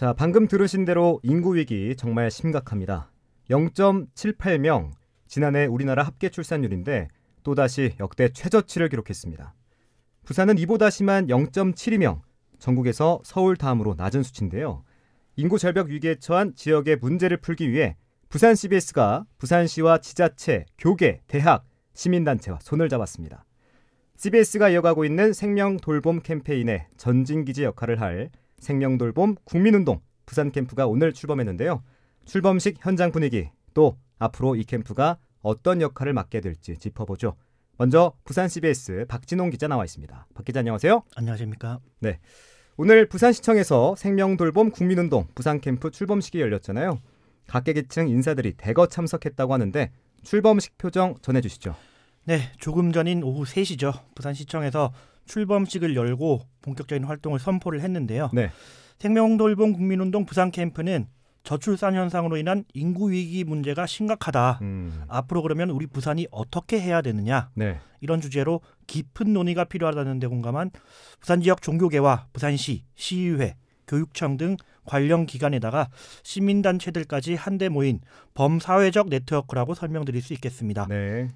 자, 방금 들으신 대로 인구 위기 정말 심각합니다. 0.78명 지난해 우리나라 합계 출산율인데 또다시 역대 최저치를 기록했습니다. 부산은 이보다 심한 0.72명, 전국에서 서울 다음으로 낮은 수치인데요. 인구 절벽 위기에 처한 지역의 문제를 풀기 위해 부산 CBS가 부산시와 지자체, 교계, 대학, 시민단체와 손을 잡았습니다. CBS가 이어가고 있는 생명 돌봄 캠페인의 전진기지 역할을 할 생명돌봄 국민운동 부산 캠프가 오늘 출범했는데요. 출범식 현장 분위기 또 앞으로 이 캠프가 어떤 역할을 맡게 될지 짚어보죠. 먼저 부산 CBS 박진홍 기자 나와 있습니다. 박 기자 안녕하세요. 안녕하십니까? 네. 오늘 부산시청에서 생명돌봄 국민운동 부산 캠프 출범식이 열렸잖아요. 각계 계층 인사들이 대거 참석했다고 하는데 출범식 표정 전해주시죠. 네, 조금 전인 오후 3시죠. 부산시청에서 출범식을 열고 본격적인 활동을 선포를 했는데요. 네. 생명돌봄 국민운동 부산 캠프는 저출산 현상으로 인한 인구 위기 문제가 심각하다. 음. 앞으로 그러면 우리 부산이 어떻게 해야 되느냐 네. 이런 주제로 깊은 논의가 필요하다는데 공감한 부산 지역 종교계와 부산시 시의회 교육청 등 관련 기관에다가 시민단체들까지 한데 모인 범사회적 네트워크라고 설명드릴 수 있겠습니다. 네.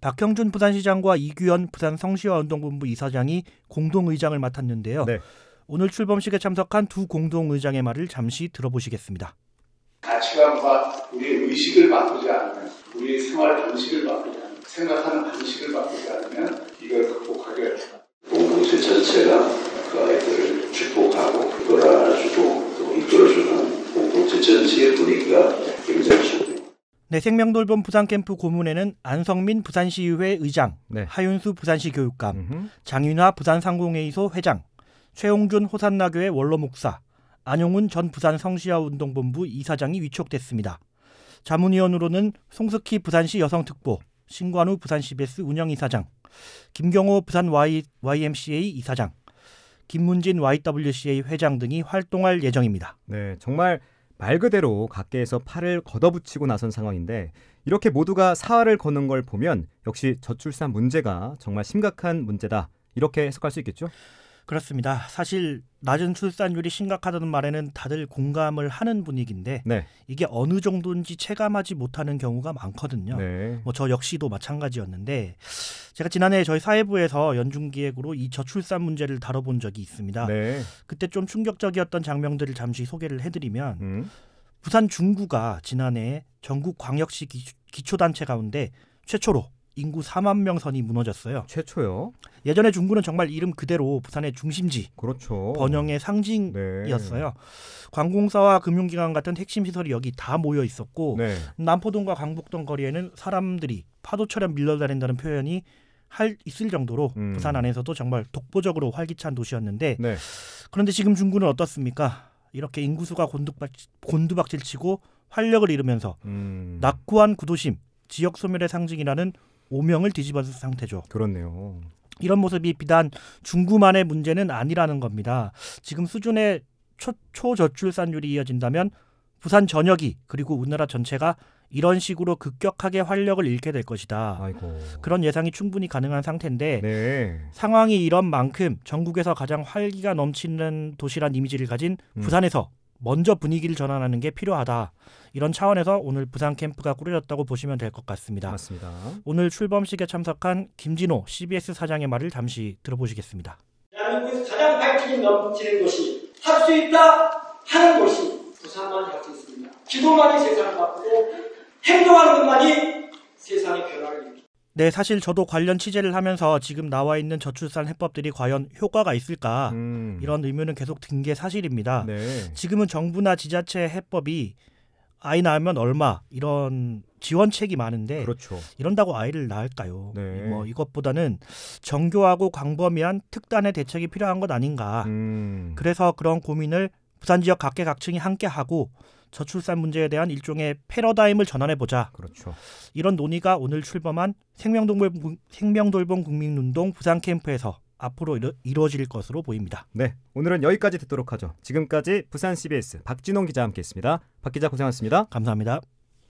박형준 부산시장과 이규현 부산 성시화운동본부 이사장이 공동의장을 맡았는데요. 네. 오늘 출범식에 참석한 두 공동의장의 말을 잠시 들어보시겠습니다. 가치관과 우리의 의식을 바꾸지 않으면 우리의 생활 방식을 바꾸지 않으면 생각하는 방식을 바꾸지 않으면 이걸 극복 네, 생명돌봄 부산캠프 고문에는 안성민 부산시의회 의장, 네. 하윤수 부산시 교육감, 음흠. 장윤화 부산상공회의소 회장, 최홍준 호산나교회 원로목사, 안용훈 전 부산성시아운동본부 이사장이 위촉됐습니다. 자문위원으로는 송석희 부산시 여성특보, 신관우 부산 c b s 운영이사장, 김경호 부산 y, YMCA 이사장, 김문진 YWCA 회장 등이 활동할 예정입니다. 네, 정말 말 그대로 각계에서 팔을 걷어붙이고 나선 상황인데 이렇게 모두가 사활을 거는 걸 보면 역시 저출산 문제가 정말 심각한 문제다 이렇게 해석할 수 있겠죠? 그렇습니다. 사실 낮은 출산율이 심각하다는 말에는 다들 공감을 하는 분위기인데 네. 이게 어느 정도인지 체감하지 못하는 경우가 많거든요. 네. 뭐저 역시도 마찬가지였는데 제가 지난해 저희 사회부에서 연중기획으로 이 저출산 문제를 다뤄본 적이 있습니다. 네. 그때 좀 충격적이었던 장면들을 잠시 소개를 해드리면 음. 부산 중구가 지난해 전국 광역시 기, 기초단체 가운데 최초로 인구 4만 명 선이 무너졌어요. 최초요. 예전에 중구는 정말 이름 그대로 부산의 중심지, 그렇죠. 번영의 상징이었어요. 네. 관공서와 금융기관 같은 핵심 시설이 여기 다 모여 있었고 네. 남포동과 강북동 거리에는 사람들이 파도처럼 밀려다닌다는 표현이 할 있을 정도로 음. 부산 안에서도 정말 독보적으로 활기찬 도시였는데 네. 그런데 지금 중구는 어떻습니까? 이렇게 인구수가 곤두박질, 치고 활력을 잃으면서 음. 낙후한 구도심, 지역 소멸의 상징이라는 오명을 뒤집어쓴 상태죠. 그렇네요. 이런 모습이 비단 중구만의 문제는 아니라는 겁니다. 지금 수준의 초, 초저출산율이 이어진다면 부산 전역이 그리고 우리나라 전체가 이런 식으로 급격하게 활력을 잃게 될 것이다. 아이고. 그런 예상이 충분히 가능한 상태인데 네. 상황이 이런 만큼 전국에서 가장 활기가 넘치는 도시란 이미지를 가진 음. 부산에서 먼저 분위기를 전환하는 게 필요하다. 이런 차원에서 오늘 부산 캠프가 꾸려졌다고 보시면 될 것 같습니다. 맞습니다. 오늘 출범식에 참석한 김진호 CBS 사장의 말을 잠시 들어보시겠습니다. 대한민국에서 가장 밝히 넘치는 곳이 할 수 있다 하는 곳이 부산만이 할수 있습니다. 기도만이 세상을 바꾸고 행동하는 것만이 세상의 변화를 일으킵니다. 네, 사실 저도 관련 취재를 하면서 지금 나와 있는 저출산 해법들이 과연 효과가 있을까 음. 이런 의문은 계속 든 게 사실입니다. 네. 지금은 정부나 지자체 해법이 아이 낳으면 얼마 이런 지원책이 많은데 그렇죠. 이런다고 아이를 낳을까요? 네. 뭐 이것보다는 정교하고 광범위한 특단의 대책이 필요한 것 아닌가. 음. 그래서 그런 고민을 부산 지역 각계각층이 함께하고 저출산 문제에 대한 일종의 패러다임을 전환해 보자. 그렇죠. 이런 논의가 오늘 출범한 생명돌봄, 생명돌봄 국민운동 부산 캠프에서 앞으로 이루, 어질 것으로 보입니다. 네, 오늘은 여기까지 듣도록 하죠. 지금까지 부산 CBS 박진홍 기자와 함께했습니다. 박 기자 고생하셨습니다. 감사합니다.